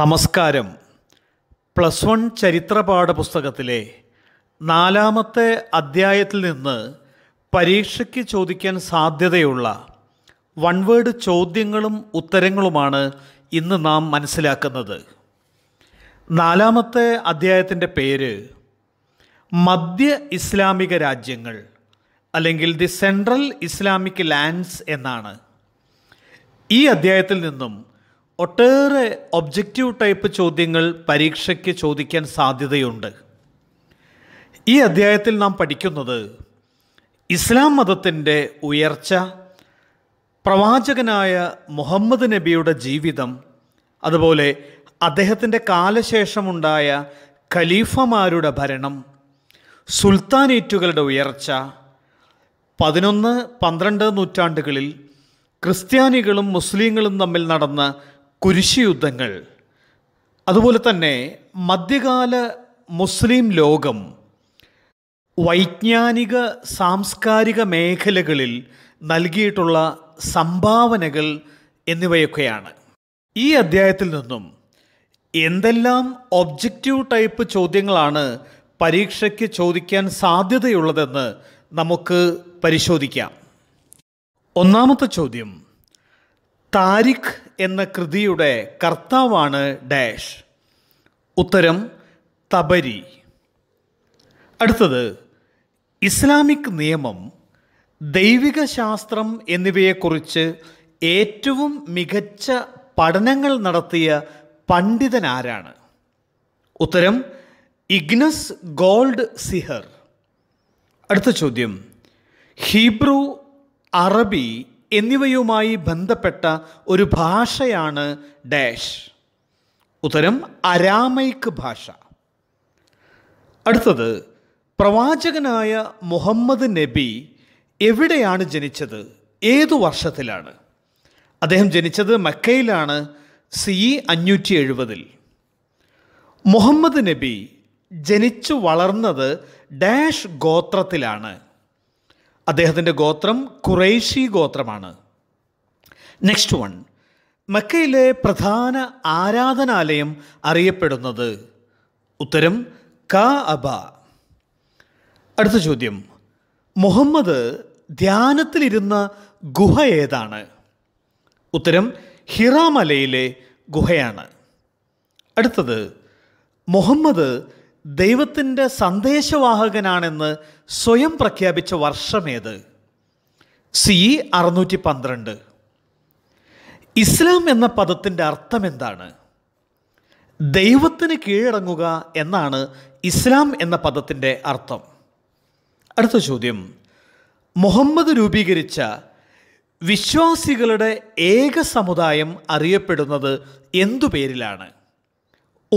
നമസ്കാരം plus one ചരിത്രപാഠ പുസ്തകത്തിലെ നാലാമത്തെ അധ്യായത്തിൽ നിന്ന് പരീക്ഷയ്ക്ക് ചോദിക്കാൻ സാധ്യതയുള്ള വൺ വേഡ് ചോദ്യങ്ങളും ഉത്തരങ്ങളുമാണ് ഇന്ന് നാം മനസ്സിലാക്കുന്നത് നാലാമത്തെ അധ്യായത്തിൻ്റെ പേര് മധ്യ ഇസ്ലാമിക രാജ്യങ്ങൾ അല്ലെങ്കിൽ ദി സെൻട്രൽ ഇസ്ലാമിക് ലാൻഡ്സ് എന്നാണ് ഈ അധ്യായത്തിൽ നിന്നും ഒട്ടേറെ ഒബ്ജക്റ്റീവ് ടൈപ്പ് ചോദ്യങ്ങൾ പരീക്ഷയ്ക്ക് ചോദിക്കാൻ സാധ്യതയുണ്ട് ഈ അധ്യായത്തിൽ നാം പഠിക്കുന്നത് ഇസ്ലാം മതത്തിൻ്റെ ഉയർച്ച പ്രവാചകനായ മുഹമ്മദ് നബിയുടെ ജീവിതം അതുപോലെ അദ്ദേഹത്തിൻ്റെ കാലശേഷമുണ്ടായ ഖലീഫമാരുടെ ഭരണം സുൽത്താനേറ്റുകളുടെ ഉയർച്ച പതിനൊന്ന് പന്ത്രണ്ട് നൂറ്റാണ്ടുകളിൽ ക്രിസ്ത്യാനികളും മുസ്ലിങ്ങളും തമ്മിൽ നടന്ന യുദ്ധങ്ങൾ അതുപോലെ തന്നെ മധ്യകാല മുസ്ലിം ലോകം വൈജ്ഞാനിക സാംസ്കാരിക മേഖലകളിൽ നൽകിയിട്ടുള്ള സംഭാവനകൾ എന്നിവയൊക്കെയാണ് ഈ അധ്യായത്തിൽ നിന്നും എന്തെല്ലാം ഒബ്ജക്റ്റീവ് ടൈപ്പ് ചോദ്യങ്ങളാണ് പരീക്ഷയ്ക്ക് ചോദിക്കാൻ സാധ്യതയുള്ളതെന്ന് നമുക്ക് പരിശോധിക്കാം ഒന്നാമത്തെ ചോദ്യം താരിഖ് എന്ന കൃതിയുടെ കർത്താവാണ് ഡാഷ് ഉത്തരം തബരി അടുത്തത് ഇസ്ലാമിക് നിയമം ദൈവിക ശാസ്ത്രം എന്നിവയെക്കുറിച്ച് ഏറ്റവും മികച്ച പഠനങ്ങൾ നടത്തിയ പണ്ഡിതൻ ആരാണ് ഉത്തരം ഇഗ്നസ് ഗോൾഡ് സിഹർ അടുത്ത ചോദ്യം ഹീബ്രു അറബി എന്നിവയുമായി ബന്ധപ്പെട്ട ഒരു ഭാഷയാണ് ഡാഷ് ഉത്തരം അരാമൈക്ക് ഭാഷ അടുത്തത് പ്രവാചകനായ മുഹമ്മദ് നബി എവിടെയാണ് ജനിച്ചത് ഏതു വർഷത്തിലാണ് അദ്ദേഹം ജനിച്ചത് മക്കയിലാണ് സി അഞ്ഞൂറ്റി എഴുപതിൽ മുഹമ്മദ് നബി ജനിച്ചു വളർന്നത് ഡാഷ് ഗോത്രത്തിലാണ് അദ്ദേഹത്തിൻ്റെ ഗോത്രം കുറേശി ഗോത്രമാണ് നെക്സ്റ്റ് വൺ മക്കയിലെ പ്രധാന ആരാധനാലയം അറിയപ്പെടുന്നത് ഉത്തരം ക അബ അടുത്ത ചോദ്യം മുഹമ്മദ് ധ്യാനത്തിലിരുന്ന ഗുഹ ഏതാണ് ഉത്തരം ഹിറാമലയിലെ ഗുഹയാണ് അടുത്തത് മുഹമ്മദ് ദൈവത്തിൻ്റെ സന്ദേശവാഹകനാണെന്ന് സ്വയം പ്രഖ്യാപിച്ച വർഷമേത് സി അറുന്നൂറ്റി പന്ത്രണ്ട് ഇസ്ലാം എന്ന പദത്തിൻ്റെ അർത്ഥം എന്താണ് ദൈവത്തിന് കീഴടങ്ങുക എന്നാണ് ഇസ്ലാം എന്ന പദത്തിൻ്റെ അർത്ഥം അടുത്ത ചോദ്യം മുഹമ്മദ് രൂപീകരിച്ച വിശ്വാസികളുടെ ഏക സമുദായം അറിയപ്പെടുന്നത് എന്തു പേരിലാണ്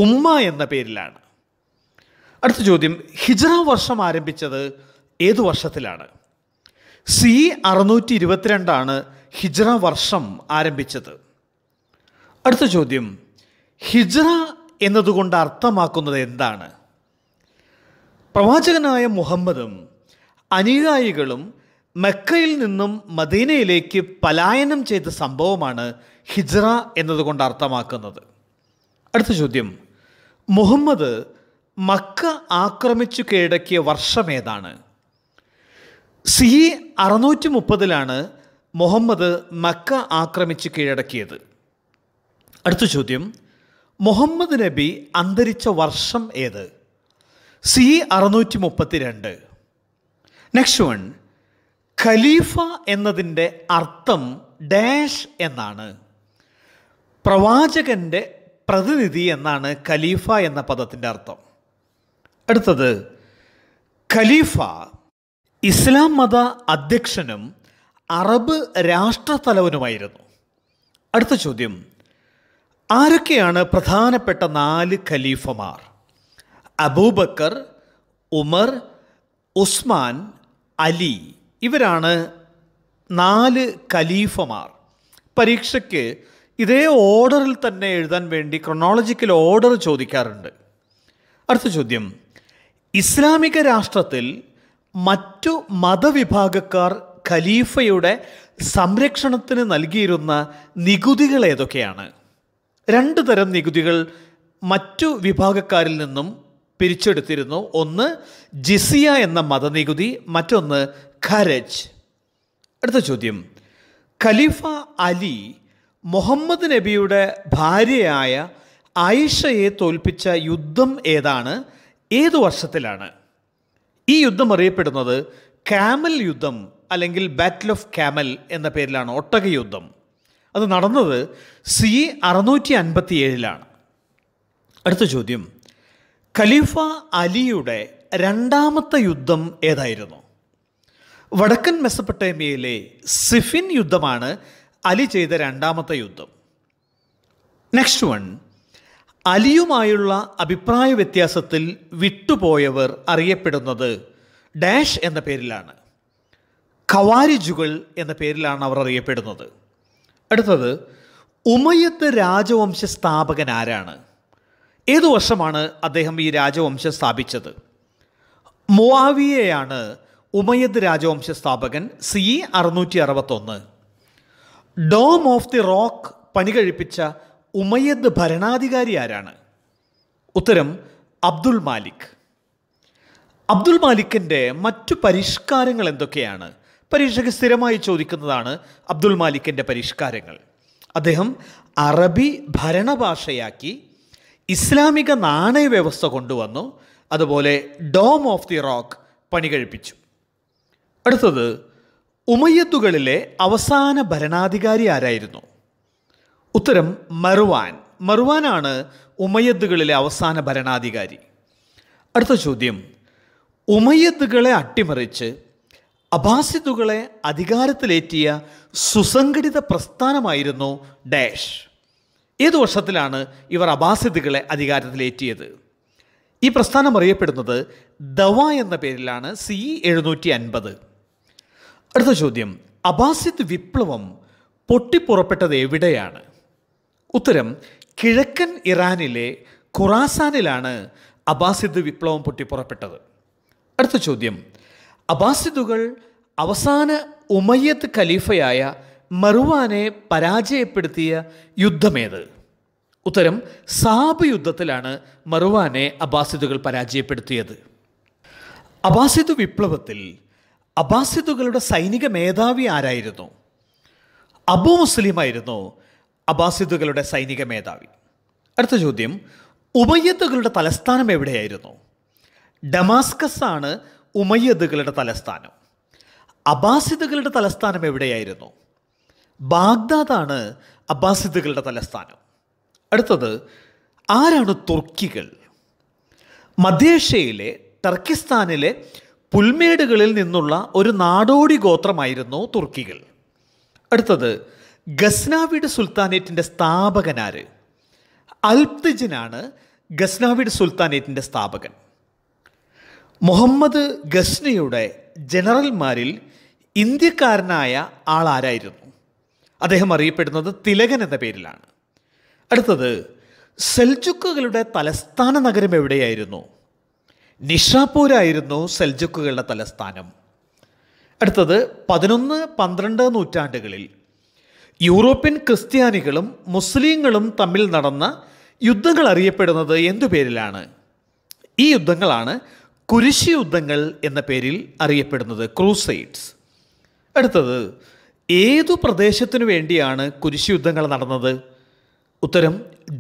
ഉമ്മ എന്ന പേരിലാണ് അടുത്ത ചോദ്യം ഹിജ്റ വർഷം ആരംഭിച്ചത് ഏതു വർഷത്തിലാണ് സി അറുന്നൂറ്റി ഇരുപത്തിരണ്ടാണ് ഹിജ്റ വർഷം ആരംഭിച്ചത് അടുത്ത ചോദ്യം ഹിജ്റ എന്നതുകൊണ്ട് അർത്ഥമാക്കുന്നത് എന്താണ് പ്രവാചകനായ മുഹമ്മദും അനുയായികളും മക്കയിൽ നിന്നും മദീനയിലേക്ക് പലായനം ചെയ്ത സംഭവമാണ് ഹിജ്റ എന്നതുകൊണ്ട് അർത്ഥമാക്കുന്നത് അടുത്ത ചോദ്യം മുഹമ്മദ് മക്ക ആക്രമിച്ചു കീഴടക്കിയ വർഷമേതാണ് സി അറുന്നൂറ്റി മുപ്പതിലാണ് മുഹമ്മദ് മക്ക ആക്രമിച്ച് കീഴടക്കിയത് അടുത്ത ചോദ്യം മുഹമ്മദ് നബി അന്തരിച്ച വർഷം ഏത് സി അറുന്നൂറ്റി മുപ്പത്തിരണ്ട് നെക്സ്റ്റ് വൺ ഖലീഫ എന്നതിൻ്റെ അർത്ഥം ഡാഷ് എന്നാണ് പ്രവാചകൻ്റെ പ്രതിനിധി എന്നാണ് ഖലീഫ എന്ന പദത്തിൻ്റെ അർത്ഥം അടുത്തത് ഖലീഫ ഇസ്ലാം മത അധ്യക്ഷനും അറബ് രാഷ്ട്രത്തലവനുമായിരുന്നു അടുത്ത ചോദ്യം ആരൊക്കെയാണ് പ്രധാനപ്പെട്ട നാല് ഖലീഫമാർ അബൂബക്കർ ഉമർ ഉസ്മാൻ അലി ഇവരാണ് നാല് ഖലീഫമാർ പരീക്ഷയ്ക്ക് ഇതേ ഓർഡറിൽ തന്നെ എഴുതാൻ വേണ്ടി ക്രൊണോളജിക്കൽ ഓർഡർ ചോദിക്കാറുണ്ട് അടുത്ത ചോദ്യം ഇസ്ലാമിക രാഷ്ട്രത്തിൽ മറ്റു മതവിഭാഗക്കാർ ഖലീഫയുടെ സംരക്ഷണത്തിന് നൽകിയിരുന്ന നികുതികൾ ഏതൊക്കെയാണ് രണ്ട് തരം നികുതികൾ മറ്റു വിഭാഗക്കാരിൽ നിന്നും പിരിച്ചെടുത്തിരുന്നു ഒന്ന് ജിസിയ എന്ന മതനികുതി മറ്റൊന്ന് ഖരജ് അടുത്ത ചോദ്യം ഖലീഫ അലി മുഹമ്മദ് നബിയുടെ ഭാര്യയായ ആയിഷയെ തോൽപ്പിച്ച യുദ്ധം ഏതാണ് ഏത് വർഷത്തിലാണ് ഈ യുദ്ധം അറിയപ്പെടുന്നത് കാമൽ യുദ്ധം അല്ലെങ്കിൽ ബാറ്റിൽ ഓഫ് കാമൽ എന്ന പേരിലാണ് ഒട്ടക യുദ്ധം അത് നടന്നത് സി അറുന്നൂറ്റി അൻപത്തി ഏഴിലാണ് അടുത്ത ചോദ്യം ഖലീഫ അലിയുടെ രണ്ടാമത്തെ യുദ്ധം ഏതായിരുന്നു വടക്കൻ മെസ്സപ്പെട്ടേമിയയിലെ സിഫിൻ യുദ്ധമാണ് അലി ചെയ്ത രണ്ടാമത്തെ യുദ്ധം നെക്സ്റ്റ് വൺ അലിയുമായുള്ള അഭിപ്രായ വ്യത്യാസത്തിൽ വിട്ടുപോയവർ അറിയപ്പെടുന്നത് ഡാഷ് എന്ന പേരിലാണ് ഖവാരിജുകൾ എന്ന പേരിലാണ് അവർ അറിയപ്പെടുന്നത് അടുത്തത് ഉമയത്ത് രാജവംശ സ്ഥാപകൻ ആരാണ് ഏതു വർഷമാണ് അദ്ദേഹം ഈ രാജവംശം സ്ഥാപിച്ചത് മുവാവിയയാണ് ഉമയദ് രാജവംശ സ്ഥാപകൻ സി അറുന്നൂറ്റി അറുപത്തൊന്ന് ഡോം ഓഫ് ദി റോക്ക് പണി കഴിപ്പിച്ച ഉമയ്യദ് ഭരണാധികാരി ആരാണ് ഉത്തരം അബ്ദുൽ മാലിക് അബ്ദുൽ മാലിക്കിൻ്റെ മറ്റു പരിഷ്കാരങ്ങൾ എന്തൊക്കെയാണ് പരീക്ഷയ്ക്ക് സ്ഥിരമായി ചോദിക്കുന്നതാണ് അബ്ദുൽ മാലിക്കിൻ്റെ പരിഷ്കാരങ്ങൾ അദ്ദേഹം അറബി ഭരണഭാഷയാക്കി ഇസ്ലാമിക നാണയ വ്യവസ്ഥ കൊണ്ടുവന്നു അതുപോലെ ഡോം ഓഫ് ദി റോക്ക് പണി കഴിപ്പിച്ചു അടുത്തത് ഉമയ്യത്തുകളിലെ അവസാന ഭരണാധികാരി ആരായിരുന്നു ഉത്തരം മറുവാൻ മറുവാനാണ് ഉമയദ്ദുകളിലെ അവസാന ഭരണാധികാരി അടുത്ത ചോദ്യം ഉമയദ്ദുകളെ അട്ടിമറിച്ച് അബാസിദുകളെ അധികാരത്തിലേറ്റിയ സുസംഘടിത പ്രസ്ഥാനമായിരുന്നു ഡാഷ് ഏത് വർഷത്തിലാണ് ഇവർ അബാസിദുകളെ അധികാരത്തിലേറ്റിയത് ഈ പ്രസ്ഥാനം അറിയപ്പെടുന്നത് ദവ എന്ന പേരിലാണ് സി എഴുന്നൂറ്റി അൻപത് അടുത്ത ചോദ്യം അബാസിദ് വിപ്ലവം പൊട്ടിപ്പുറപ്പെട്ടത് എവിടെയാണ് ഉത്തരം കിഴക്കൻ ഇറാനിലെ ഖുറാസാനിലാണ് അബാസിദ് വിപ്ലവം പൊട്ടിപ്പുറപ്പെട്ടത് അടുത്ത ചോദ്യം അബാസിദുകൾ അവസാന ഉമയ്യത്ത് ഖലീഫയായ മറുവാനെ പരാജയപ്പെടുത്തിയ യുദ്ധമേത് ഉത്തരം സാബ് യുദ്ധത്തിലാണ് മറുവാനെ അബാസിദുകൾ പരാജയപ്പെടുത്തിയത് അബാസിദ് വിപ്ലവത്തിൽ അബാസിദുകളുടെ സൈനിക മേധാവി ആരായിരുന്നു അബു മുസ്ലിമായിരുന്നു അബാസിദുകളുടെ സൈനിക മേധാവി അടുത്ത ചോദ്യം ഉമയ്യദുകളുടെ തലസ്ഥാനം എവിടെയായിരുന്നു ഡമാസ്കസ് ആണ് ഉമയ്യദുകളുടെ തലസ്ഥാനം അബാസിദുകളുടെ തലസ്ഥാനം എവിടെയായിരുന്നു ബാഗ്ദാദാണ് അബ്ബാസിദുകളുടെ തലസ്ഥാനം അടുത്തത് ആരാണ് തുർക്കികൾ മധ്യേഷ്യയിലെ ടർക്കിസ്ഥാനിലെ പുൽമേടുകളിൽ നിന്നുള്ള ഒരു നാടോടി ഗോത്രമായിരുന്നു തുർക്കികൾ അടുത്തത് ഗസ്നാവിഡ് സുൽത്താനേറ്റിൻ്റെ സ്ഥാപകനാർ അൽപ്തിജിനാണ് ഗസ്നാവിഡ് സുൽത്താനേറ്റിൻ്റെ സ്ഥാപകൻ മുഹമ്മദ് ഗസ്നിയുടെ ജനറൽമാരിൽ ഇന്ത്യക്കാരനായ ആളാരായിരുന്നു അദ്ദേഹം അറിയപ്പെടുന്നത് തിലകൻ എന്ന പേരിലാണ് അടുത്തത് സെൽജുക്കുകളുടെ തലസ്ഥാന നഗരം എവിടെയായിരുന്നു നിഷാപൂരായിരുന്നു സെൽജുക്കുകളുടെ തലസ്ഥാനം അടുത്തത് പതിനൊന്ന് പന്ത്രണ്ട് നൂറ്റാണ്ടുകളിൽ യൂറോപ്യൻ ക്രിസ്ത്യാനികളും മുസ്ലിങ്ങളും തമ്മിൽ നടന്ന യുദ്ധങ്ങൾ അറിയപ്പെടുന്നത് എന്തു പേരിലാണ് ഈ യുദ്ധങ്ങളാണ് കുരിശി യുദ്ധങ്ങൾ എന്ന പേരിൽ അറിയപ്പെടുന്നത് ക്രൂസൈഡ്സ് അടുത്തത് ഏതു പ്രദേശത്തിനു വേണ്ടിയാണ് കുരിശി യുദ്ധങ്ങൾ നടന്നത് ഉത്തരം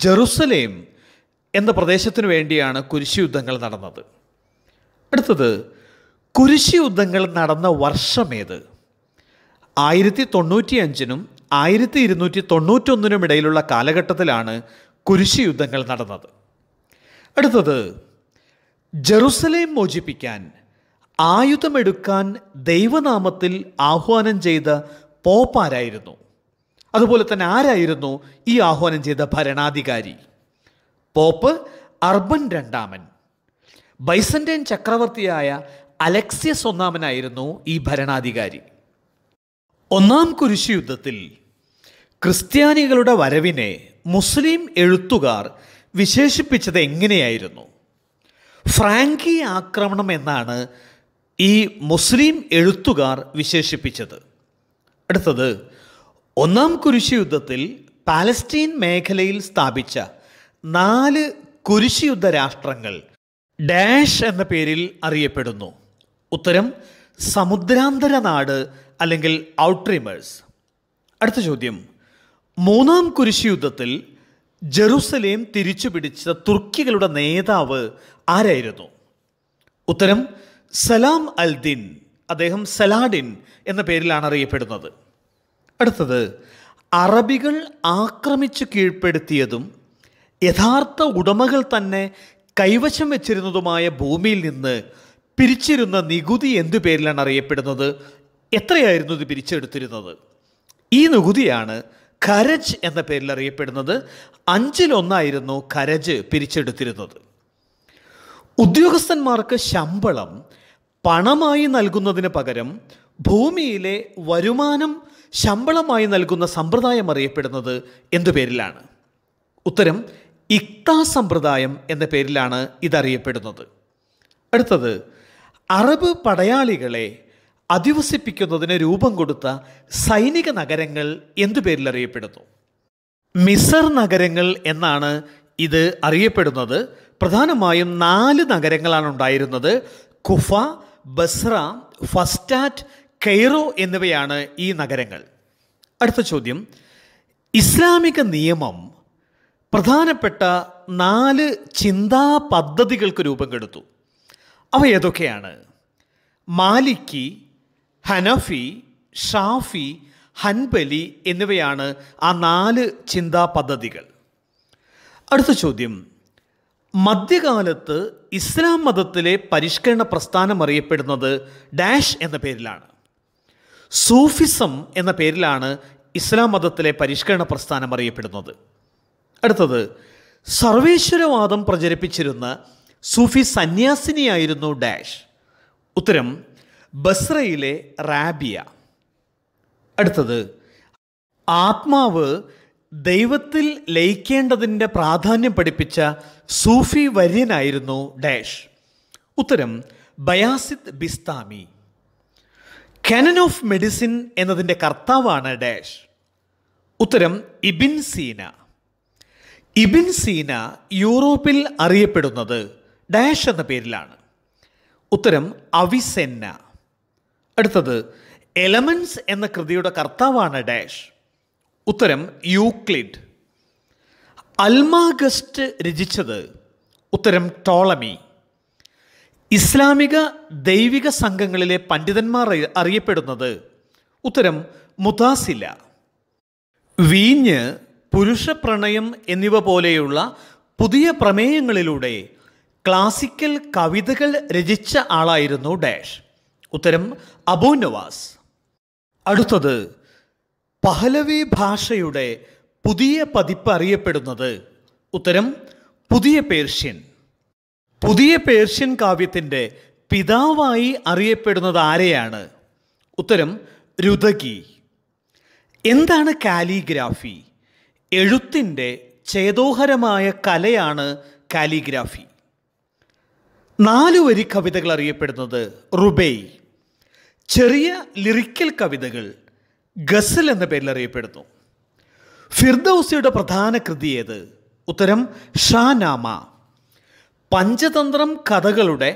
ജെറുസലേം എന്ന പ്രദേശത്തിനു വേണ്ടിയാണ് കുരിശി യുദ്ധങ്ങൾ നടന്നത് അടുത്തത് കുരിശി യുദ്ധങ്ങൾ നടന്ന വർഷമേത് ആയിരത്തി തൊണ്ണൂറ്റിയഞ്ചിനും ആയിരത്തി ഇരുന്നൂറ്റി തൊണ്ണൂറ്റൊന്നിനും ഇടയിലുള്ള കാലഘട്ടത്തിലാണ് കുരിശി യുദ്ധങ്ങൾ നടന്നത് അടുത്തത് ജെറുസലേം മോചിപ്പിക്കാൻ ആയുധമെടുക്കാൻ ദൈവനാമത്തിൽ ആഹ്വാനം ചെയ്ത പോപ്പാരായിരുന്നു അതുപോലെ തന്നെ ആരായിരുന്നു ഈ ആഹ്വാനം ചെയ്ത ഭരണാധികാരി പോപ്പ് അർബൻ രണ്ടാമൻ ബൈസന്റൈൻ ചക്രവർത്തിയായ അലക്സിയസ് ഒന്നാമനായിരുന്നു ഈ ഭരണാധികാരി ഒന്നാം കുരിശു യുദ്ധത്തിൽ ക്രിസ്ത്യാനികളുടെ വരവിനെ മുസ്ലിം എഴുത്തുകാർ വിശേഷിപ്പിച്ചത് എങ്ങനെയായിരുന്നു ഫ്രാങ്കി ആക്രമണം എന്നാണ് ഈ മുസ്ലിം എഴുത്തുകാർ വിശേഷിപ്പിച്ചത് അടുത്തത് ഒന്നാം കുരിശു യുദ്ധത്തിൽ പാലസ്തീൻ മേഖലയിൽ സ്ഥാപിച്ച നാല് കുരിശുയുദ്ധ രാഷ്ട്രങ്ങൾ ഡാഷ് എന്ന പേരിൽ അറിയപ്പെടുന്നു ഉത്തരം സമുദ്രാന്തര നാട് അല്ലെങ്കിൽ ഔട്ട്രീമേഴ്സ് അടുത്ത ചോദ്യം മൂന്നാം കുരിശ് യുദ്ധത്തിൽ ജെറുസലേം തിരിച്ചു പിടിച്ച തുർക്കികളുടെ നേതാവ് ആരായിരുന്നു ഉത്തരം സലാം അൽ ദിൻ അദ്ദേഹം സലാഡിൻ എന്ന പേരിലാണ് അറിയപ്പെടുന്നത് അടുത്തത് അറബികൾ ആക്രമിച്ചു കീഴ്പ്പെടുത്തിയതും യഥാർത്ഥ ഉടമകൾ തന്നെ കൈവശം വെച്ചിരുന്നതുമായ ഭൂമിയിൽ നിന്ന് പിരിച്ചിരുന്ന നികുതി എന്തു പേരിലാണ് അറിയപ്പെടുന്നത് എത്രയായിരുന്നു ഇത് പിരിച്ചെടുത്തിരുന്നത് ഈ നികുതിയാണ് കരജ് എന്ന പേരിൽ അറിയപ്പെടുന്നത് അഞ്ചിലൊന്നായിരുന്നു കരജ് പിരിച്ചെടുത്തിരുന്നത് ഉദ്യോഗസ്ഥന്മാർക്ക് ശമ്പളം പണമായി നൽകുന്നതിന് പകരം ഭൂമിയിലെ വരുമാനം ശമ്പളമായി നൽകുന്ന സമ്പ്രദായം അറിയപ്പെടുന്നത് എന്തു പേരിലാണ് ഉത്തരം ഇക്താ സമ്പ്രദായം എന്ന പേരിലാണ് ഇതറിയപ്പെടുന്നത് അടുത്തത് അറബ് പടയാളികളെ അധിവസിപ്പിക്കുന്നതിന് രൂപം കൊടുത്ത സൈനിക നഗരങ്ങൾ എന്തു പേരിൽ അറിയപ്പെടുന്നു മിസർ നഗരങ്ങൾ എന്നാണ് ഇത് അറിയപ്പെടുന്നത് പ്രധാനമായും നാല് നഗരങ്ങളാണ് ഉണ്ടായിരുന്നത് കുഫ ബസ്ര ഫസ്റ്റാറ്റ് കെയ്റോ എന്നിവയാണ് ഈ നഗരങ്ങൾ അടുത്ത ചോദ്യം ഇസ്ലാമിക നിയമം പ്രധാനപ്പെട്ട നാല് ചിന്താ പദ്ധതികൾക്ക് രൂപം കെടുത്തു അവ ഏതൊക്കെയാണ് മാലിക്കി ഹനഫി ഷാഫി ഹൻബലി എന്നിവയാണ് ആ നാല് ചിന്താ പദ്ധതികൾ അടുത്ത ചോദ്യം മധ്യകാലത്ത് ഇസ്ലാം മതത്തിലെ പരിഷ്കരണ പ്രസ്ഥാനം അറിയപ്പെടുന്നത് ഡാഷ് എന്ന പേരിലാണ് സൂഫിസം എന്ന പേരിലാണ് ഇസ്ലാം മതത്തിലെ പരിഷ്കരണ പ്രസ്ഥാനം അറിയപ്പെടുന്നത് അടുത്തത് സർവേശ്വരവാദം പ്രചരിപ്പിച്ചിരുന്ന സൂഫി സന്യാസിനിയായിരുന്നു ഡാഷ് ഉത്തരം ബസ്രയിലെ റാബിയ അടുത്തത് ആത്മാവ് ദൈവത്തിൽ ലയിക്കേണ്ടതിൻ്റെ പ്രാധാന്യം പഠിപ്പിച്ച സൂഫി വര്യനായിരുന്നു ഡാഷ് ഉത്തരം Bayazid Bistami canon of medicine എന്നതിൻ്റെ കർത്താവാണ് ഡാഷ് ഉത്തരം ഇബിൻ സീന ഇബിൻ സീന യൂറോപ്പിൽ അറിയപ്പെടുന്നത് ഡാഷ് എന്ന പേരിലാണ് ഉത്തരം അവിസെന്ന അടുത്തത് എലമെൻസ് എന്ന കൃതിയുടെ കർത്താവാണ് ഡാഷ് ഉത്തരം യൂക്ലിഡ് അൽമാഗസ്റ്റ് രചിച്ചത് ഉത്തരം ടോളമി ഇസ്ലാമിക ദൈവിക സംഘങ്ങളിലെ പണ്ഡിതന്മാർ അറിയപ്പെടുന്നത് ഉത്തരം മുതാസില വീഞ്ഞ് പുരുഷ പ്രണയം എന്നിവ പോലെയുള്ള പുതിയ പ്രമേയങ്ങളിലൂടെ ക്ലാസിക്കൽ കവിതകൾ രചിച്ച ആളായിരുന്നു ഡാഷ് ഉത്തരം അബൂ നവാസ് അടുത്തത് പഹലവി ഭാഷയുടെ പുതിയ പതിപ്പ് അറിയപ്പെടുന്നത് ഉത്തരം പുതിയ പേർഷ്യൻ പുതിയ പേർഷ്യൻ കാവ്യത്തിൻ്റെ പിതാവായി അറിയപ്പെടുന്നത് ആരെയാണ് ഉത്തരം രുദകി എന്താണ് കാലിഗ്രാഫി എഴുത്തിൻ്റെ ചേതോഹരമായ കലയാണ് കാലിഗ്രാഫി നാലുവരി കവിതകൾ അറിയപ്പെടുന്നത് റുബേയ് ചെറിയ ലിറിക്കൽ കവിതകൾ ഗസൽ എന്ന പേരിൽ അറിയപ്പെടുന്നു ഫിർദൌസിയുടെ പ്രധാന കൃതി ഏത് ഉത്തരം ഷാനാമ പഞ്ചതന്ത്രം കഥകളുടെ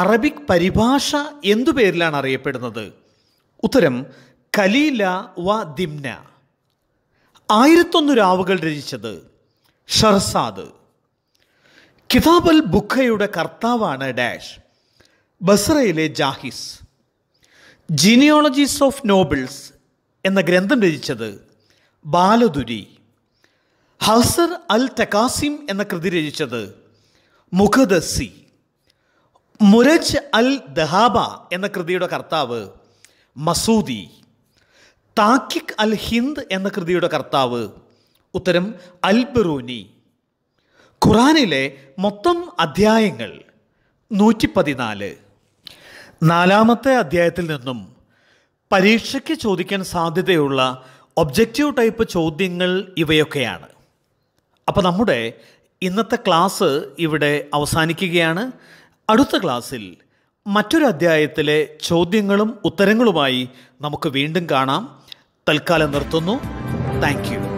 അറബിക് പരിഭാഷ എന്തു പേരിലാണ് അറിയപ്പെടുന്നത് ഉത്തരം കലീല വ ദിംന ആയിരത്തൊന്ന് രാവുകൾ രചിച്ചത് ഷർസാദ് കിതാബൽ ബുഖയുടെ കർത്താവാണ് ഡാഷ് ബസ്രയിലെ ജാഹിസ് ജിനിയോളജീസ് ഓഫ് നോബിൾസ് എന്ന ഗ്രന്ഥം രചിച്ചത് ബാലദുരി ഹസർ അൽ തക്കാസിം എന്ന കൃതി രചിച്ചത് മുഖദസി മുരജ് അൽ ദഹാബ എന്ന കൃതിയുടെ കർത്താവ് മസൂദി താക്കിക് അൽ ഹിന്ദ് എന്ന കൃതിയുടെ കർത്താവ് ഉത്തരം അൽ ബറൂനി ഖുറാനിലെ മൊത്തം അധ്യായങ്ങൾ നൂറ്റി പതിനാല് നാലാമത്തെ അധ്യായത്തിൽ നിന്നും പരീക്ഷയ്ക്ക് ചോദിക്കാൻ സാധ്യതയുള്ള ഒബ്ജക്റ്റീവ് ടൈപ്പ് ചോദ്യങ്ങൾ ഇവയൊക്കെയാണ് അപ്പോൾ നമ്മുടെ ഇന്നത്തെ ക്ലാസ് ഇവിടെ അവസാനിക്കുകയാണ് അടുത്ത ക്ലാസ്സിൽ മറ്റൊരു അധ്യായത്തിലെ ചോദ്യങ്ങളും ഉത്തരങ്ങളുമായി നമുക്ക് വീണ്ടും കാണാം തൽക്കാലം നിർത്തുന്നു താങ്ക്